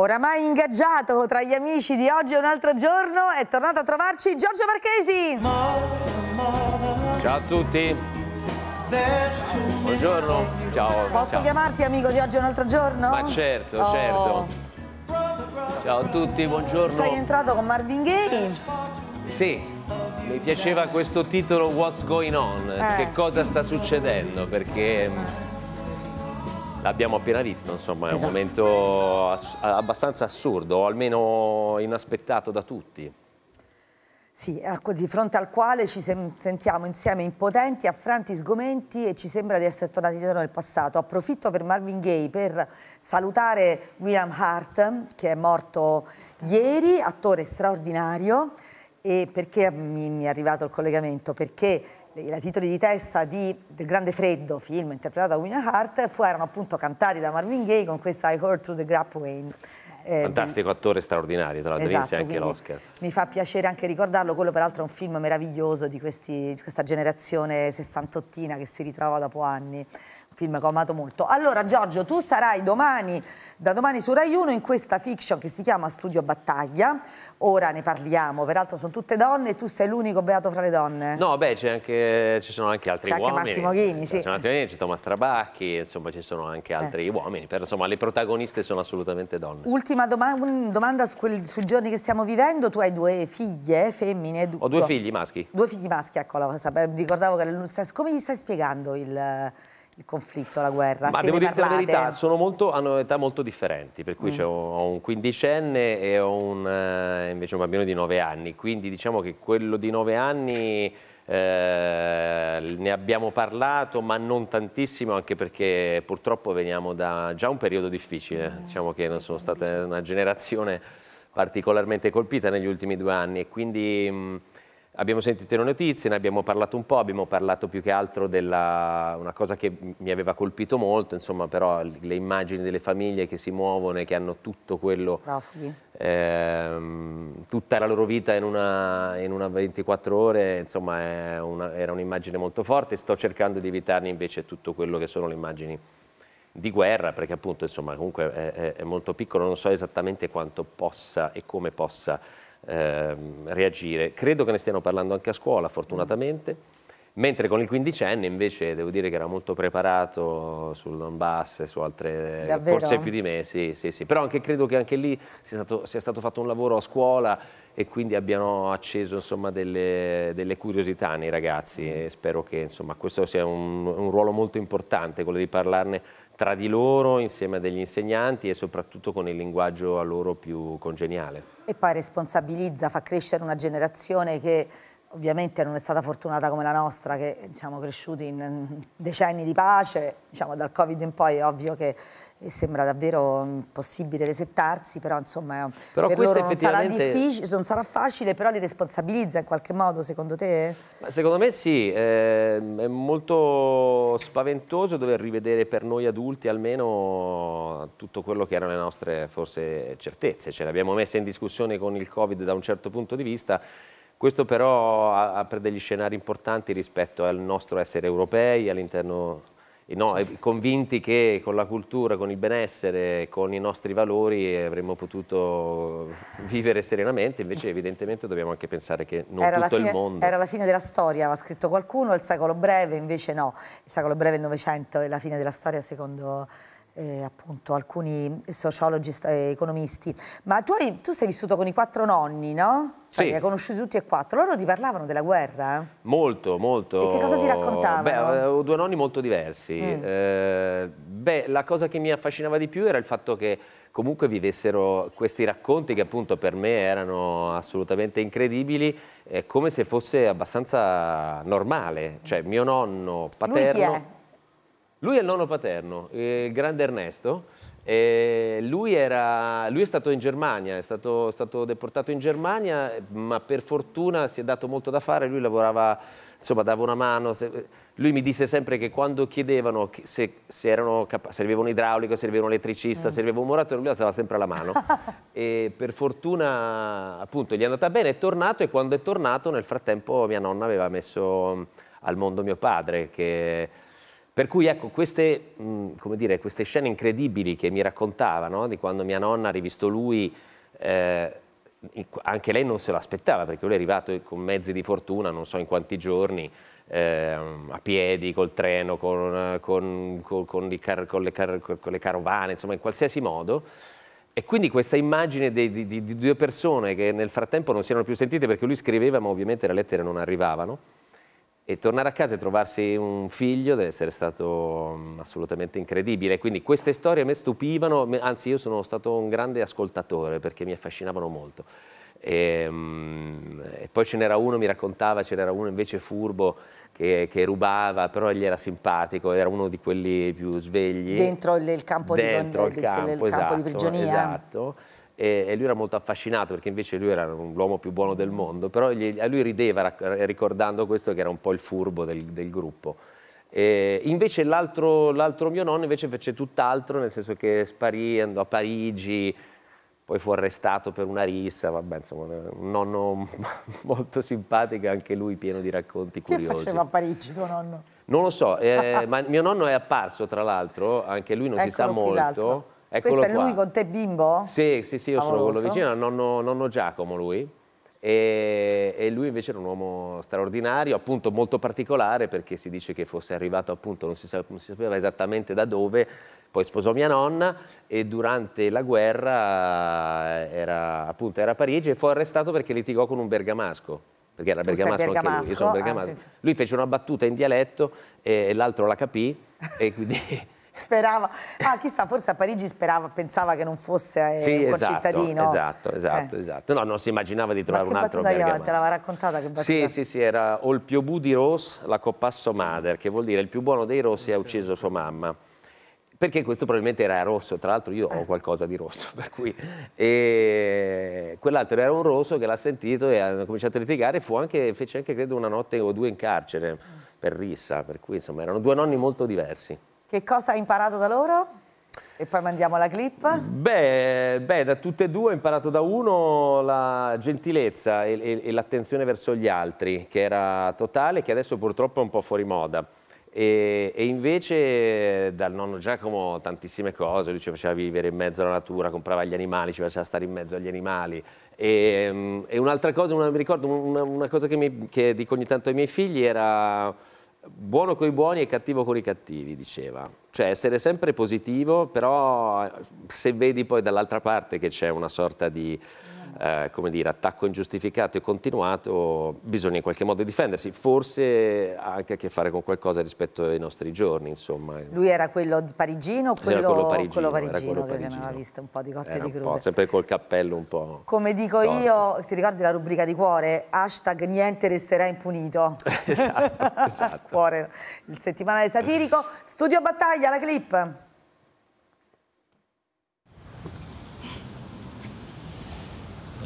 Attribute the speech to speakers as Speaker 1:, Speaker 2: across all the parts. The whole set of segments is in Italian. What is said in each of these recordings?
Speaker 1: Oramai ingaggiato tra gli amici di oggi è un altro giorno, è tornato a trovarci Giorgio Marchesi.
Speaker 2: Ciao a tutti. Buongiorno. Ciao. Posso ciao. chiamarti
Speaker 1: amico di oggi è un altro giorno? Ma certo, oh. certo.
Speaker 2: Ciao a tutti, buongiorno. Sei
Speaker 1: entrato con Marvin Gaye?
Speaker 2: Sì, mi piaceva questo titolo What's Going On, eh. che cosa sta succedendo, perché L'abbiamo appena visto, insomma, è un esatto. momento ass abbastanza assurdo, almeno inaspettato da tutti.
Speaker 1: Sì, ecco, di fronte al quale ci sentiamo insieme impotenti, affranti, sgomenti e ci sembra di essere tornati dietro nel passato. Approfitto per Marvin Gaye per salutare William Hart, che è morto ieri, attore straordinario, e perché mi, mi è arrivato il collegamento? Perché i titoli di testa di Del Grande Freddo, film interpretato da William Hart, fu, erano appunto cantati da Marvin Gaye con questa I Heard Through the Grapevine. Eh, Fantastico
Speaker 2: attore straordinario, tra l'altro esatto, anche l'Oscar.
Speaker 1: Mi fa piacere anche ricordarlo, quello peraltro è un film meraviglioso di, questi, di questa generazione sessantottina che si ritrova dopo anni film che ho amato molto. Allora Giorgio, tu sarai domani, da domani su Rai 1 in questa fiction che si chiama Studio Battaglia, ora ne parliamo, peraltro sono tutte donne e tu sei l'unico beato fra le donne.
Speaker 2: No, beh, anche, ci sono anche altri c'è uomini. C'è anche Massimo Ghini, sì. C'è Massimo c'è Thomas Trabacchi, insomma ci sono anche eh. altri eh. uomini, però insomma le protagoniste sono assolutamente donne.
Speaker 1: Ultima doma domanda su quel, sui giorni che stiamo vivendo, tu hai due figlie, eh, femmine. Ho due figli maschi. Due figli maschi, ecco, la cosa, ricordavo che come gli stai spiegando il il conflitto, la guerra. Ma Se devo dirti la verità,
Speaker 2: molto, hanno età molto differenti, per cui mm. ho un quindicenne e ho un, eh, invece un bambino di nove anni, quindi diciamo che quello di nove anni... Eh, ne abbiamo parlato ma non tantissimo anche perché purtroppo veniamo da già un periodo difficile mm. diciamo che non sono stata una generazione particolarmente colpita negli ultimi due anni e quindi mh, mm, Abbiamo sentito le notizie, ne abbiamo parlato un po', abbiamo parlato più che altro della una cosa che mi aveva colpito molto, insomma però le immagini delle famiglie che si muovono e che hanno tutto quello, ehm, tutta la loro vita in una, in una 24 ore, insomma una, era un'immagine molto forte, sto cercando di evitarne invece tutto quello che sono le immagini di guerra, perché appunto insomma comunque è, è, è molto piccolo, non so esattamente quanto possa e come possa Ehm, reagire. Credo che ne stiano parlando anche a scuola, fortunatamente. Mentre con il quindicenne invece devo dire che era molto preparato sul Donbass e su altre, Davvero? forse più di me, sì, sì, sì. Però anche, credo che anche lì sia stato, sia stato, fatto un lavoro a scuola e quindi abbiano acceso insomma, delle, delle, curiosità nei ragazzi e spero che insomma, questo sia un, un ruolo molto importante, quello di parlarne tra di loro, insieme agli insegnanti e soprattutto con il linguaggio a loro più congeniale.
Speaker 1: E poi responsabilizza, fa crescere una generazione che ovviamente non è stata fortunata come la nostra, che siamo cresciuti in decenni di pace, diciamo dal Covid in poi è ovvio che e sembra davvero impossibile resettarsi, però insomma però per questo effettivamente... non, sarà difficile, non sarà facile, però li responsabilizza in qualche modo, secondo te?
Speaker 2: Ma secondo me sì, eh, è molto spaventoso dover rivedere per noi adulti almeno tutto quello che erano le nostre forse certezze, ce l'abbiamo messa in discussione con il Covid da un certo punto di vista, questo però apre degli scenari importanti rispetto al nostro essere europei all'interno no, certo. convinti che con la cultura, con il benessere, con i nostri valori avremmo potuto vivere serenamente, invece evidentemente dobbiamo anche pensare che non era tutto fine, il mondo... Era la
Speaker 1: fine della storia, aveva scritto qualcuno, il secolo breve invece no, il secolo breve è il Novecento è la fine della storia secondo eh, appunto alcuni sociologi e eh, economisti. Ma tu, hai, tu, sei vissuto con i quattro nonni, no? Cioè, sì. li hai conosciuti tutti e quattro. Loro ti parlavano della guerra?
Speaker 2: Molto, molto. E che cosa ti raccontavano? Beh, ho due nonni molto diversi. Mm. Eh, beh, la cosa che mi affascinava di più era il fatto che comunque vivessero questi racconti che appunto per me erano assolutamente incredibili, eh, come se fosse abbastanza normale. Cioè, mio nonno paterno... chi è? Lui è il nonno paterno, eh, il grande Ernesto. Lui, era, lui, è stato in Germania, è stato, stato, deportato in Germania, ma per fortuna si è dato molto da fare, lui lavorava, insomma dava una mano. lui mi disse sempre che quando chiedevano se, se erano, serviva un idraulico, serviva un elettricista, mm. serviva un muratore, lui alzava sempre la mano. e per fortuna appunto gli è andata bene, è tornato e quando è tornato nel frattempo mia nonna aveva messo mm, al mondo mio padre che per cui ecco, queste, mh, dire, queste scene incredibili che mi raccontava, no? di quando mia nonna ha rivisto lui, eh, anche lei non se l'aspettava perché lui è arrivato con mezzi di fortuna, non so in quanti giorni, eh, a piedi, col treno, con, con, con, con car le car le carovane, insomma in qualsiasi modo. E quindi questa immagine di, di, di, due persone che nel frattempo non si erano più sentite perché lui scriveva ma ovviamente le lettere non arrivavano, e tornare a casa e trovarsi un figlio deve essere stato mm, assolutamente incredibile. Quindi queste storie mi stupivano, anzi io sono stato un grande ascoltatore perché mi affascinavano molto. E, ehm, e poi ce n'era uno, mi raccontava, ce n'era uno invece furbo che, che, rubava, però gli era simpatico, era uno di quelli più svegli. Dentro
Speaker 1: il campo, dentro di, il campo, il campo esatto, di, priginia. Esatto
Speaker 2: e, lui era molto affascinato perché invece lui era l'uomo più buono del mondo, però gli, a lui rideva ricordando questo che era un po' il furbo del, del gruppo. E invece l'altro, mio nonno invece fece tutt'altro, nel senso che sparì, andò a Parigi, poi fu arrestato per una rissa, vabbè, insomma, un nonno molto simpatico, anche lui pieno di racconti che curiosi. Che faceva a
Speaker 1: Parigi tuo nonno?
Speaker 2: Non lo so, eh, ma mio nonno è apparso tra l'altro, anche lui non Eccolo si sa molto Eccolo Questo è qua. lui
Speaker 1: con te bimbo?
Speaker 2: Sì, sì, sì, io Favoloso. sono quello vicino, nonno, nonno Giacomo lui. E, e, lui invece era un uomo straordinario, appunto molto particolare perché si dice che fosse arrivato appunto, non si, sa, non si sapeva esattamente da dove, poi sposò mia nonna e durante la guerra eh, era, appunto, era a Parigi e fu arrestato perché litigò con un bergamasco perché era bergamasco, bergamasco, anche lui, io sono bergamasco. Ah, sì. Lui fece una battuta in dialetto e, e l'altro la capì e quindi
Speaker 1: sperava, ah chissà, forse a Parigi sperava, pensava che non fosse eh, sì, un esatto, cittadino. Esatto,
Speaker 2: esatto, eh. esatto. No, non si immaginava di trovare un altro bergamasco. Te
Speaker 1: l'aveva raccontata che battuta? Sì, sì,
Speaker 2: sì, era O il più bu di Ross, la coppasso mader, che vuol dire il più buono dei rossi sì. ha ucciso sua mamma perché questo probabilmente era rosso, tra l'altro io ho eh. qualcosa di rosso, per cui e quell'altro era un rosso che l'ha sentito e ha cominciato a litigare, fu anche, fece anche credo una notte o due in carcere per rissa, per cui insomma erano due nonni molto diversi.
Speaker 1: Che cosa hai imparato da loro? E poi mandiamo la clip?
Speaker 2: Beh, beh, da tutte e due ho imparato da uno la gentilezza e, e, e l'attenzione verso gli altri, che era totale, che adesso purtroppo è un po' fuori moda. E, e, invece dal nonno Giacomo tantissime cose, lui ci faceva vivere in mezzo alla natura, comprava gli animali, ci faceva stare in mezzo agli animali. E, mm, e un'altra cosa, una, mi ricordo, una, una cosa che, mi, che dico ogni tanto ai miei figli era buono con i buoni e cattivo con i cattivi, diceva. Cioè essere sempre positivo, però eh, se vedi poi dall'altra parte che c'è una sorta di eh, come dire, attacco ingiustificato e continuato, bisogna in qualche modo difendersi, forse ha anche a che fare con qualcosa rispetto ai nostri giorni, insomma.
Speaker 1: Lui era quello parigino o quello, quello parigino? Quello parigino, quello parigino. che visto un po' di cotte era di crude.
Speaker 2: sempre col cappello un po'. Come dico torto.
Speaker 1: io, ti ricordi la rubrica di cuore? Hashtag niente resterà impunito. esatto, esatto. cuore, il settimanale satirico. Studio Battaglia, la clip.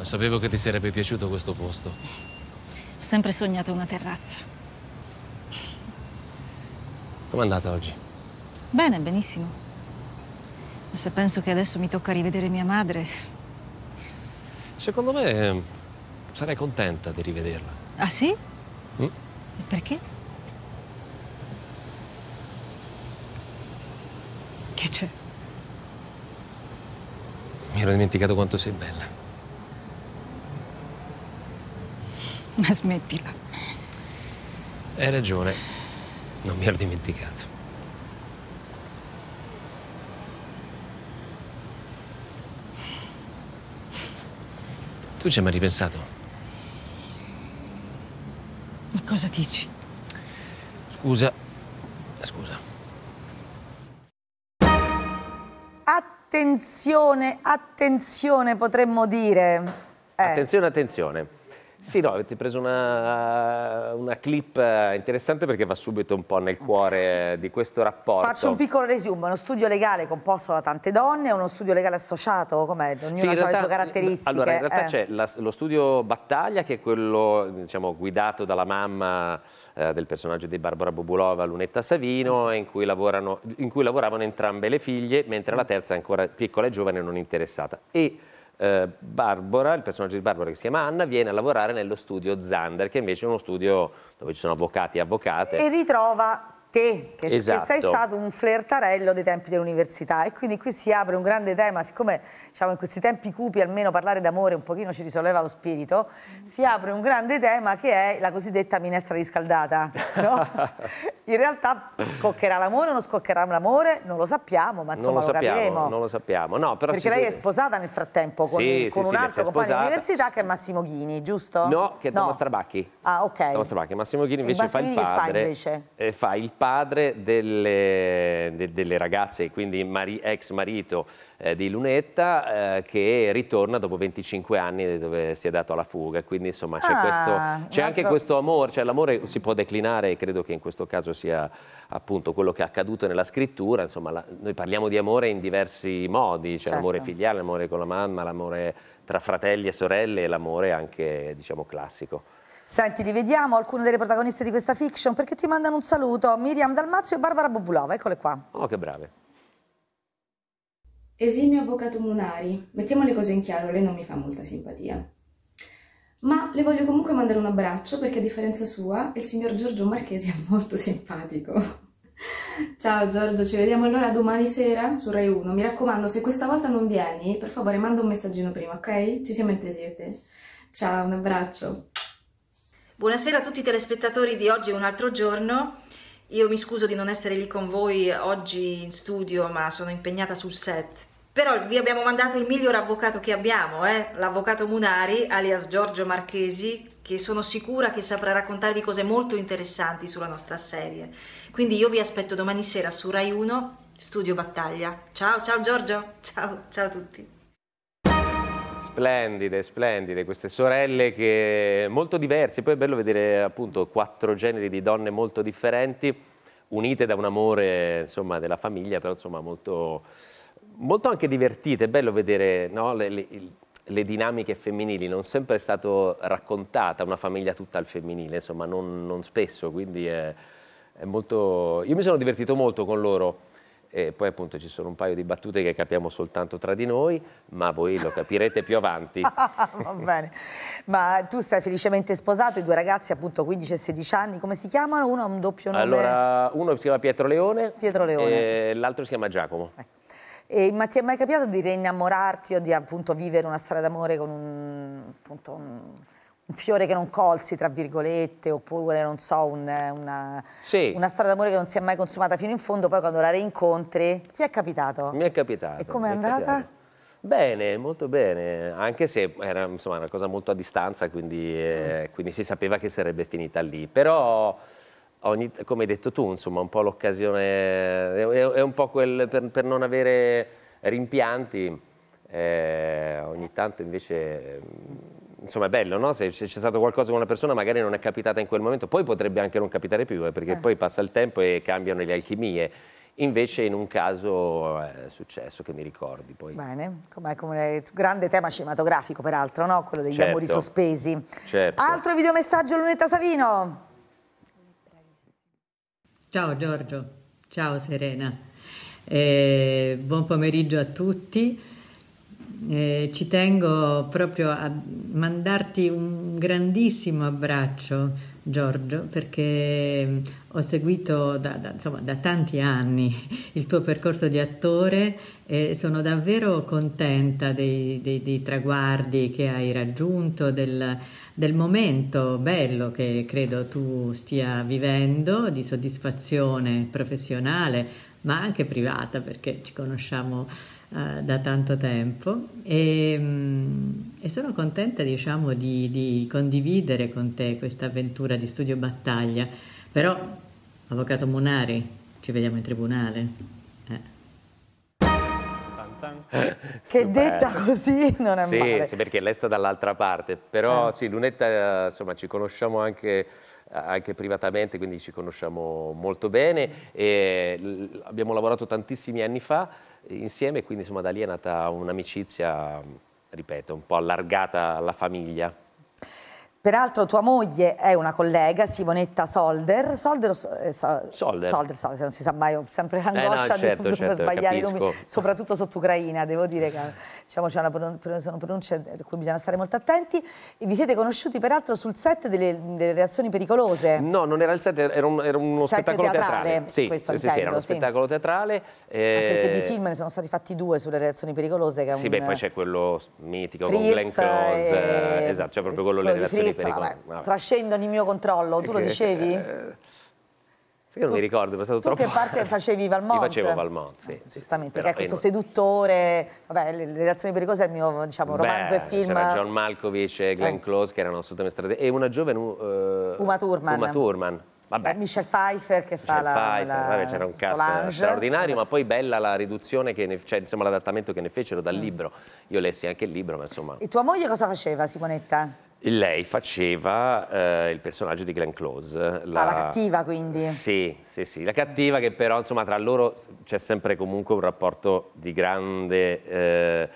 Speaker 2: Sapevo che ti sarebbe piaciuto questo posto. Ho
Speaker 1: sempre sognato una terrazza.
Speaker 2: Com'è andata oggi?
Speaker 1: Bene, benissimo. Ma se penso che adesso mi tocca rivedere mia madre...
Speaker 2: Secondo me ehm, sarei contenta di rivederla.
Speaker 1: Ah sì? Mm? E perché? Che c'è?
Speaker 2: Mi ero dimenticato quanto sei bella.
Speaker 1: Ma smettila.
Speaker 2: Hai ragione, non mi ero dimenticato. Tu ci hai mai ripensato?
Speaker 1: Ma cosa dici?
Speaker 2: Scusa, eh, scusa.
Speaker 1: Attenzione, attenzione potremmo dire. Eh. Attenzione,
Speaker 2: attenzione. Sì, no, avete preso una, una, clip eh, interessante perché va subito un po' nel cuore di questo rapporto. Faccio un
Speaker 1: piccolo resume, uno studio legale composto da tante donne, uno studio legale associato, com'è? Ognuno sì, ha le sue caratteristiche. Allora, in realtà eh. c'è
Speaker 2: lo studio Battaglia che è quello diciamo, guidato dalla mamma eh, del personaggio di Barbara Bobulova, Lunetta Savino, in cui, in cui lavoravano entrambe le figlie, mentre la terza è ancora piccola e giovane e non interessata. E eh, Barbara, il personaggio di Barbara che si chiama Anna, viene a lavorare nello studio Zander, che invece è uno studio dove ci sono avvocati e avvocate. E
Speaker 1: ritrova te, che, esatto. che sei esatto. stato un flirtarello dei tempi dell'università e quindi qui si apre un grande tema, siccome diciamo, in questi tempi cupi almeno parlare d'amore un pochino ci risolleva lo spirito, si apre un grande tema che è la cosiddetta minestra riscaldata. No? in realtà scoccherà l'amore o non scoccherà l'amore? Non lo sappiamo, ma insomma non lo, lo sappiamo, capiremo. Non
Speaker 2: lo sappiamo, no, però Perché lei deve... è
Speaker 1: sposata nel frattempo con, sì, il, con sì, un sì, altro compagno di università che è Massimo Ghini, giusto? No, che è no. Thomas Trabacchi. Ah, ok.
Speaker 2: Massimo Ghini invece fa il padre. Fa, invece. Eh, fa il padre padre delle, de, delle ragazze, quindi mari, ex marito eh, di Lunetta, eh, che ritorna dopo 25 anni dove si è dato alla fuga. Quindi insomma c'è, ah, altro... anche questo amore, cioè l'amore si può declinare e credo che in questo caso sia appunto quello che è accaduto nella scrittura. Insomma la, noi parliamo di amore in diversi modi, cioè certo. l'amore filiale, l'amore con la mamma, l'amore tra fratelli e sorelle e l'amore anche diciamo classico.
Speaker 1: Senti, rivediamo alcune delle protagoniste di questa fiction perché ti mandano un saluto. Miriam Dalmazio e Barbara Bobulova, eccole qua. Oh, che brave. Esimio avvocato Munari, mettiamo le cose in chiaro, lei non mi fa molta simpatia. Ma le voglio comunque mandare un abbraccio perché a differenza sua il signor Giorgio Marchesi è molto simpatico. Ciao Giorgio, ci vediamo allora domani sera su Rai 1. Mi raccomando, se questa volta non vieni, per favore manda un messaggino prima, ok? Ci siamo intesi io e te. Ciao, un abbraccio. Buonasera a tutti i telespettatori di oggi e un altro giorno. Io mi scuso di non essere lì con voi oggi in studio, ma sono impegnata sul set. Però vi abbiamo mandato il miglior avvocato che abbiamo, eh? l'avvocato Munari, alias Giorgio Marchesi, che sono sicura che saprà raccontarvi cose molto interessanti sulla nostra serie. Quindi io vi aspetto domani sera su Rai 1, Studio Battaglia. Ciao, ciao Giorgio, ciao, ciao a tutti.
Speaker 2: Splendide, splendide, queste sorelle che molto diverse, poi è bello vedere appunto quattro generi di donne molto differenti, unite da un amore insomma, della famiglia, però insomma molto, molto anche divertite, è bello vedere no, le, le, le, dinamiche femminili, non sempre è stata raccontata una famiglia tutta al femminile, insomma non, non spesso, quindi è, è molto... Io mi sono divertito molto con loro e poi appunto ci sono un paio di battute che capiamo soltanto tra di noi, ma voi lo capirete più avanti.
Speaker 1: Va bene, ma tu sei felicemente sposato, i due ragazzi appunto 15 e 16 anni, come si chiamano? Uno ha un doppio nome? Allora,
Speaker 2: uno si chiama Pietro Leone,
Speaker 1: Pietro Leone.
Speaker 2: e l'altro si chiama Giacomo. Ecco.
Speaker 1: E, ma ti è mai capitato di rinnamorarti o di appunto vivere una strada d'amore con un, appunto, un un fiore che non colsi, tra virgolette, oppure, non so, un, una, sì. una, storia d'amore che non si è mai consumata fino in fondo, poi quando la rincontri, ti è capitato? Mi è capitato. E com'è andata? Capitato. Bene,
Speaker 2: molto bene, anche se era insomma, una cosa molto a distanza, quindi, mm. eh, quindi si sapeva che sarebbe finita lì, però... Ogni, come hai detto tu, insomma, un po' l'occasione, è, è, un po' quel, per, per non avere rimpianti, eh, ogni tanto invece insomma è bello, no? Se, c'è stato qualcosa con una persona magari non è capitata in quel momento, poi potrebbe anche non capitare più, eh, perché eh. poi passa il tempo e cambiano le alchimie. Invece in un caso eh, è successo che mi ricordi poi.
Speaker 1: Bene, come, come grande tema cinematografico peraltro, no? Quello degli certo. amori sospesi. Certo. Altro videomessaggio Lunetta Savino. Ciao Giorgio, ciao Serena. Eh, buon pomeriggio a tutti. Eh, ci tengo proprio a mandarti un grandissimo abbraccio Giorgio perché mm, ho seguito da, da, insomma, da tanti anni il tuo percorso di attore e sono davvero contenta dei, dei, dei traguardi che hai raggiunto, del, del momento bello che credo tu stia vivendo di soddisfazione professionale ma anche privata perché ci conosciamo eh, da tanto tempo e, mm, e sono contenta diciamo, di, di, condividere con te questa avventura di studio battaglia, però Avvocato Munari, ci vediamo in tribunale. Eh. eh che Super. detta così non è sì, male. Sì,
Speaker 2: perché lei sta dall'altra parte, però eh. sì, Lunetta, insomma, ci conosciamo anche, anche privatamente, quindi ci conosciamo molto bene e abbiamo lavorato tantissimi anni fa insieme, quindi insomma da lì è nata un'amicizia, ripeto, un po' allargata alla famiglia.
Speaker 1: Peraltro tua moglie è una collega, Simonetta Solder. Solder, eh, so, Solder. Solder, Solder non si sa mai, ho sempre l'angoscia eh no, certo, di certo, sbagliare i nomi, soprattutto sotto Ucraina, devo dire che diciamo, c'è una, sono pronunce a cui bisogna stare molto attenti. E vi siete conosciuti peraltro sul set delle, delle reazioni pericolose.
Speaker 2: No, non era il set, era, un, era uno set spettacolo teatrale. teatrale. Sì, questo sì, intendo, sì, era uno sì. spettacolo teatrale. Eh... Perché di eh, film
Speaker 1: ne sono stati fatti due sulle reazioni pericolose. sì, un... beh, poi c'è
Speaker 2: quello mitico Fritz con Glenn Close. E... Eh, esatto, c'è cioè proprio quello, quello delle reazioni pericolose sicurezza
Speaker 1: trascendono il mio controllo, tu lo dicevi? Eh, sì, io non tu, mi ricordo,
Speaker 2: è stato tu troppo... che parte
Speaker 1: facevi Valmont? Io facevo Valmont, sì. Giustamente, perché è questo non... seduttore... Vabbè, Le relazioni pericolose è il mio, diciamo, romanzo Beh, e film... c'era John
Speaker 2: Malkovich e Glenn eh. Close, che erano assolutamente strade... E una giovane... Uh, Uma Thurman. Uma Thurman. Vabbè.
Speaker 1: Michelle Pfeiffer che fa Michelle la, Pfeiffer, la... c'era un cast Solange. straordinario,
Speaker 2: ma poi bella la riduzione, ne, cioè insomma l'adattamento che ne fecero dal mm. libro. Io lessi anche il libro, ma insomma... E
Speaker 1: tua moglie cosa faceva, Simonetta?
Speaker 2: Lei faceva eh, il personaggio di Glenn Close. La... Ah, la cattiva quindi. Sì, sì, sì, la cattiva che però insomma tra loro c'è sempre comunque un rapporto di grande, eh,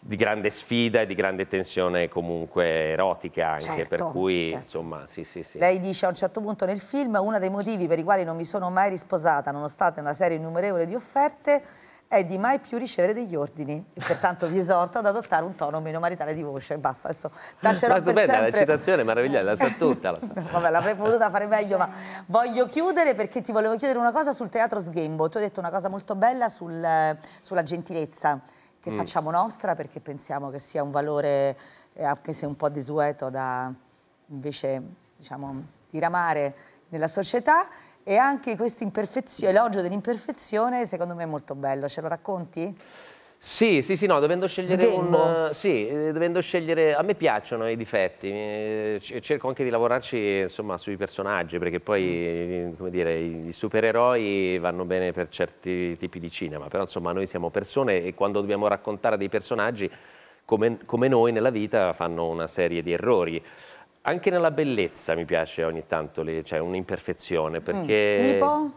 Speaker 2: di grande sfida e di grande tensione comunque erotica anche, certo, per cui certo. insomma sì sì sì. Lei
Speaker 1: dice a un certo punto nel film uno dei motivi per i quali non mi sono mai risposata nonostante una serie innumerevole di offerte è di mai più ricevere degli ordini e pertanto vi esorto ad adottare un tono meno maritale di voce basta adesso lascerò ma stupenda sempre... la citazione
Speaker 2: meravigliosa la sa tutta la sa.
Speaker 1: vabbè l'avrei potuta fare meglio ma voglio chiudere perché ti volevo chiedere una cosa sul teatro Sghembo tu hai detto una cosa molto bella sul, sulla gentilezza che mm. facciamo nostra perché pensiamo che sia un valore eh, anche se un po' desueto da invece diciamo diramare nella società e anche questo elogio dell'imperfezione secondo me è molto bello, ce lo racconti?
Speaker 2: Sì, sì, sì, no, dovendo scegliere Sdembo. un... Sì, eh, dovendo scegliere... A me piacciono i difetti, eh, cerco anche di lavorarci, insomma, sui personaggi, perché poi, mm. come dire, i supereroi vanno bene per certi tipi di cinema, però, insomma, noi siamo persone e quando dobbiamo raccontare dei personaggi... Come, come, noi nella vita fanno una serie di errori. Anche nella bellezza mi piace ogni tanto, c'è cioè un'imperfezione, mm, perché... Mm, tipo?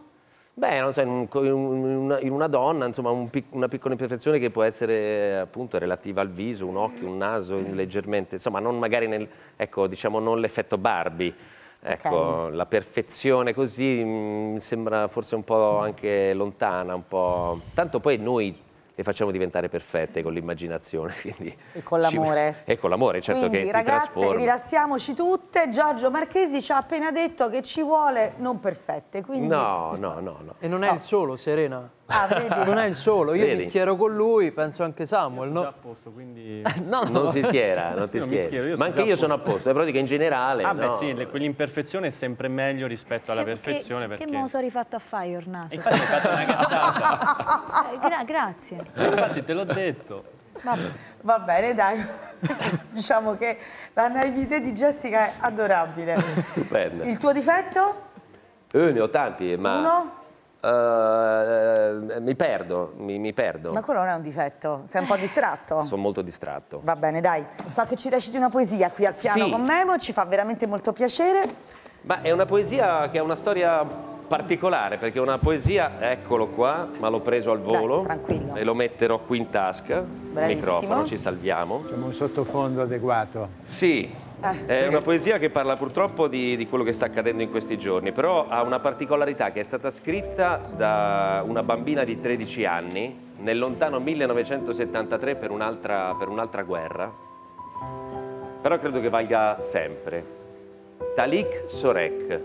Speaker 2: Beh, non so, in, una, in una donna, insomma, un, una piccola imperfezione che può essere appunto relativa al viso, un occhio, un naso, mm. leggermente, insomma, non magari nel, ecco, diciamo, non l'effetto Barbie. Ecco, okay. la perfezione così mm, mi sembra forse un po' anche lontana, un po'... Tanto poi noi le facciamo diventare perfette con l'immaginazione. E con l'amore. Ci... E con l'amore, certo Quindi, che ragazze,
Speaker 1: rilassiamoci tutte. Giorgio Marchesi ci ha appena detto che ci vuole non perfette. Quindi... No,
Speaker 2: no, no, no. E non è no. il solo, Serena? Ah, vedi, non è il solo. Io vedi? mi schiero con lui, penso anche Samuel. no? Posto, quindi... no, no. Non si schiera, non ti schieri. Ma anche io sono a posto, è però dico in generale. Ah, no. beh, sì, quell'imperfezione è sempre meglio rispetto alla che, perfezione. Che, perché... che moso
Speaker 1: hai rifatto a fare, Ornato? Infatti, hai fatto una cazzata. Eh, gra grazie. Infatti,
Speaker 2: te l'ho detto.
Speaker 1: Va, bene, dai. diciamo che la naività di Jessica è adorabile.
Speaker 2: Stupendo. Il
Speaker 1: tuo difetto?
Speaker 2: Eh, ne ho tanti, ma... Uno? Eh, eh, mi perdo, mi, mi, perdo. Ma
Speaker 1: quello non è un difetto, sei un po' distratto. Sono
Speaker 2: molto distratto.
Speaker 1: Va bene, dai, so che ci reciti una poesia qui al piano sì. con Memo, ci fa veramente molto piacere.
Speaker 2: Ma è una poesia che ha una storia particolare, perché è una poesia, eccolo qua, ma l'ho preso al volo. Dai, e lo metterò qui in tasca, Bravissimo. il microfono, ci salviamo. Abbiamo un sottofondo adeguato. Sì, eh, è una poesia che parla purtroppo di, di, quello che sta accadendo in questi giorni, però ha una particolarità che è stata scritta da una bambina di 13 anni nel lontano 1973 per un'altra un guerra, però credo che valga sempre. Talik Sorek.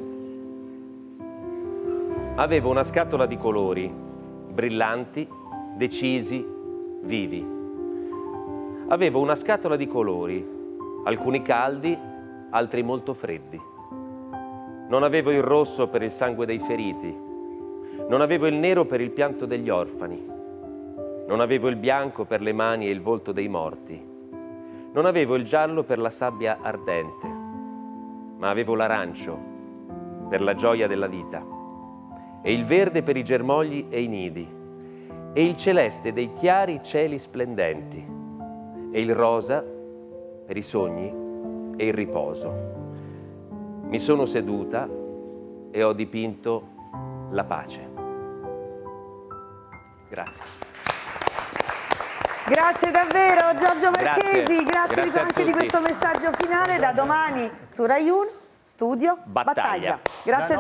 Speaker 2: Avevo una scatola di colori, brillanti, decisi, vivi. Avevo una scatola di colori, alcuni caldi, altri molto freddi. Non avevo il rosso per il sangue dei feriti, non avevo il nero per il pianto degli orfani, non avevo il bianco per le mani e il volto dei morti, non avevo il giallo per la sabbia ardente, ma avevo l'arancio per la gioia della vita e il verde per i germogli e i nidi e il celeste dei chiari cieli splendenti e il rosa per per i sogni e il riposo. Mi sono seduta e ho dipinto la pace. Grazie.
Speaker 1: Grazie davvero Giorgio Marchesi, grazie, grazie, grazie anche di questo messaggio finale. Da domani su Rai 1, studio Battaglia. Battaglia. Grazie